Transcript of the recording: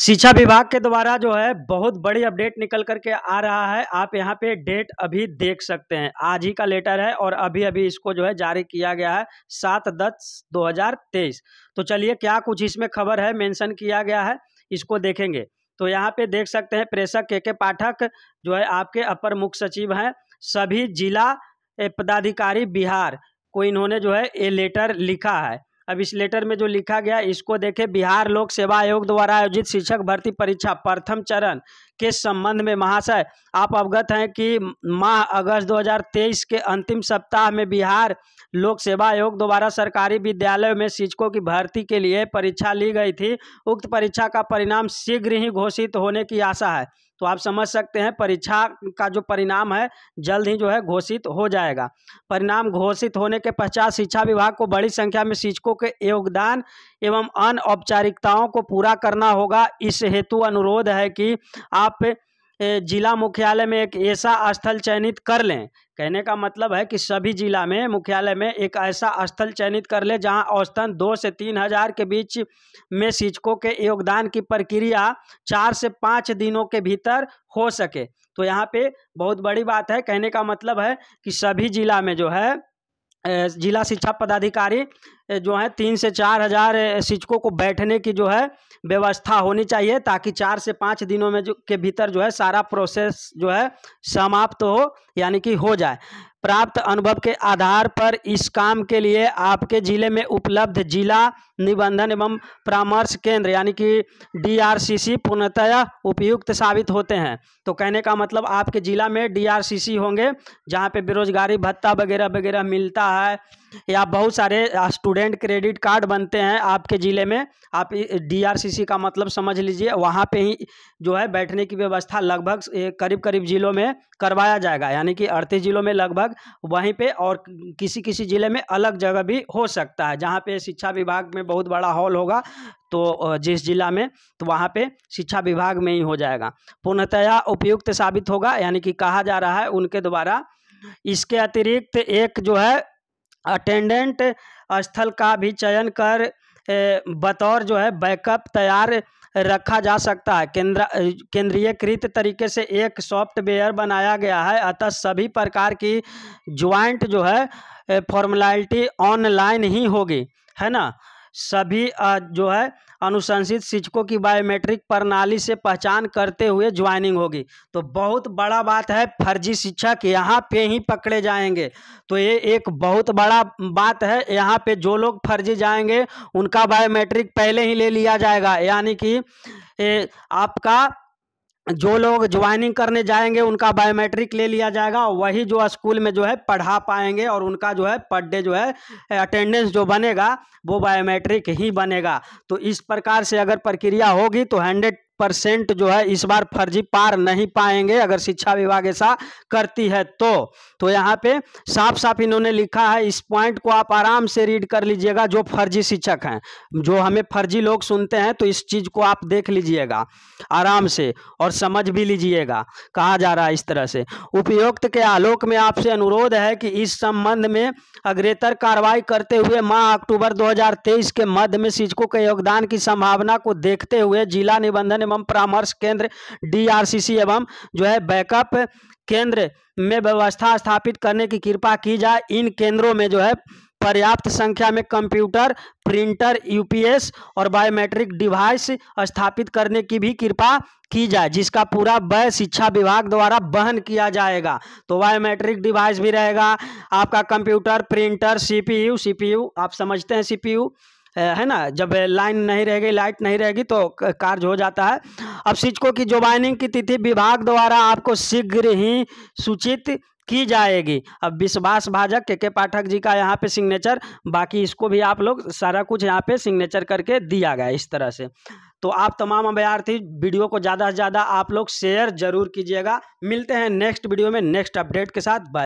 शिक्षा विभाग के द्वारा जो है बहुत बड़ी अपडेट निकल करके आ रहा है आप यहाँ पे डेट अभी देख सकते हैं आज ही का लेटर है और अभी अभी इसको जो है जारी किया गया है सात दस दो हजार तेईस तो चलिए क्या कुछ इसमें खबर है मेंशन किया गया है इसको देखेंगे तो यहाँ पे देख सकते हैं प्रेषक के के पाठक जो है आपके अपर मुख्य सचिव हैं सभी जिला पदाधिकारी बिहार को इन्होंने जो है ये लेटर लिखा है अब इस लेटर में जो लिखा गया इसको देखें बिहार लोक सेवा आयोग द्वारा आयोजित शिक्षक भर्ती परीक्षा प्रथम चरण किस संबंध में महाशय आप अवगत हैं कि माह अगस्त 2023 के अंतिम सप्ताह में बिहार लोक सेवा आयोग द्वारा सरकारी विद्यालयों में शिक्षकों की भर्ती के लिए परीक्षा ली गई थी उक्त परीक्षा का परिणाम शीघ्र ही घोषित होने की आशा है तो आप समझ सकते हैं परीक्षा का जो परिणाम है जल्द ही जो है घोषित हो जाएगा परिणाम घोषित होने के पश्चात शिक्षा विभाग को बड़ी संख्या में शिक्षकों के योगदान एवं अनौपचारिकताओं को पूरा करना होगा इस हेतु अनुरोध है कि आप आप जिला मुख्यालय में एक ऐसा स्थल चयनित कर लें कहने का मतलब है कि सभी जिला में मुख्यालय में एक ऐसा स्थल चयनित कर लें जहां औसतन दो से तीन हजार के बीच में शिक्षकों के योगदान की प्रक्रिया चार से पाँच दिनों के भीतर हो सके तो यहाँ पे बहुत बड़ी बात है कहने का मतलब है कि सभी जिला में जो है जिला शिक्षा पदाधिकारी जो है तीन से चार हज़ार शिक्षकों को बैठने की जो है व्यवस्था होनी चाहिए ताकि चार से पाँच दिनों में जो के भीतर जो है सारा प्रोसेस जो है समाप्त हो यानी कि हो जाए प्राप्त अनुभव के आधार पर इस काम के लिए आपके ज़िले में उपलब्ध जिला निबंधन एवं परामर्श केंद्र यानी कि डीआरसीसी पूर्णतया उपयुक्त साबित होते हैं तो कहने का मतलब आपके ज़िला में डीआरसीसी होंगे जहाँ पे बेरोजगारी भत्ता वगैरह वगैरह मिलता है या बहुत सारे स्टूडेंट क्रेडिट कार्ड बनते हैं आपके ज़िले में आप डीआरसीसी का मतलब समझ लीजिए वहाँ पे ही जो है बैठने की व्यवस्था लगभग करीब करीब ज़िलों में करवाया जाएगा यानी कि अड़तीस ज़िलों में लगभग वहीं पर और किसी किसी ज़िले में अलग जगह भी हो सकता है जहाँ पर शिक्षा विभाग में बहुत बड़ा हॉल होगा तो जिस जिला में तो वहाँ पे शिक्षा विभाग में ही हो जाएगा पूर्णतया उपयुक्त साबित होगा यानी कि कहा जा रहा है उनके द्वारा इसके अतिरिक्त एक जो है अटेंडेंट स्थल का भी चयन कर बतौर जो है बैकअप तैयार रखा जा सकता है केंद्र केंद्रीयकृत तरीके से एक सॉफ्टवेयर बनाया गया है अतः सभी प्रकार की ज्वाइंट जो है फॉर्मलाइटी ऑनलाइन ही होगी है ना सभी जो है अनुशंसित शिक्षकों की बायोमेट्रिक प्रणाली से पहचान करते हुए ज्वाइनिंग होगी तो बहुत बड़ा बात है फर्जी शिक्षक यहाँ पे ही पकड़े जाएंगे तो ये एक बहुत बड़ा बात है यहाँ पे जो लोग फर्जी जाएंगे उनका बायोमेट्रिक पहले ही ले लिया जाएगा यानी कि ए, आपका जो लोग ज्वाइनिंग करने जाएंगे उनका बायोमेट्रिक ले लिया जाएगा वही जो स्कूल में जो है पढ़ा पाएंगे और उनका जो है पर डे जो है अटेंडेंस जो बनेगा वो बायोमेट्रिक ही बनेगा तो इस प्रकार से अगर प्रक्रिया होगी तो हंड्रेड परसेंट जो है इस बार फर्जी पार नहीं पाएंगे अगर शिक्षा विभाग ऐसा करती है तो तो यहाँ पे साफ साफ इन्होंने लिखा है इस पॉइंट को आप आराम से रीड कर लीजिएगा जो फर्जी शिक्षक हैं जो हमें फर्जी लोग सुनते हैं तो इस चीज़ को आप देख लीजिएगा आराम से और समझ भी लीजिएगा कहा जा रहा है इस तरह से उपयुक्त के आलोक में आपसे अनुरोध है कि इस संबंध में अग्रेतर कार्रवाई करते हुए माह अक्टूबर दो के मध्य में शिक्षकों के योगदान की संभावना को देखते हुए जिला निबंधन एवं परामर्श केंद्र डीआरसीसी एवं जो है बैकअप केंद्र में व्यवस्था स्थापित करने की कृपा की जाए इन केंद्रों में जो है पर्याप्त संख्या में कंप्यूटर प्रिंटर यूपीएस और बायोमेट्रिक डिवाइस स्थापित करने की भी कृपा की जाए जिसका पूरा व्यय शिक्षा विभाग द्वारा वहन किया जाएगा तो बायोमेट्रिक डिवाइस भी रहेगा आपका कंप्यूटर प्रिंटर सीपीयू सीपीयू आप समझते हैं सीपीयू है ना जब लाइन नहीं रहेगी लाइट नहीं रहेगी तो कार्य हो जाता है अब शिक्षकों की बाइनिंग की तिथि विभाग द्वारा आपको शीघ्र ही सूचित की जाएगी अब विश्वास भाजक के के पाठक जी का यहाँ पे सिग्नेचर बाकी इसको भी आप लोग सारा कुछ यहाँ पे सिग्नेचर करके दिया गया इस तरह से तो आप तमाम अभ्यार्थी वीडियो को ज़्यादा से ज़्यादा आप लोग शेयर जरूर कीजिएगा मिलते हैं नेक्स्ट वीडियो में नेक्स्ट अपडेट के साथ बाय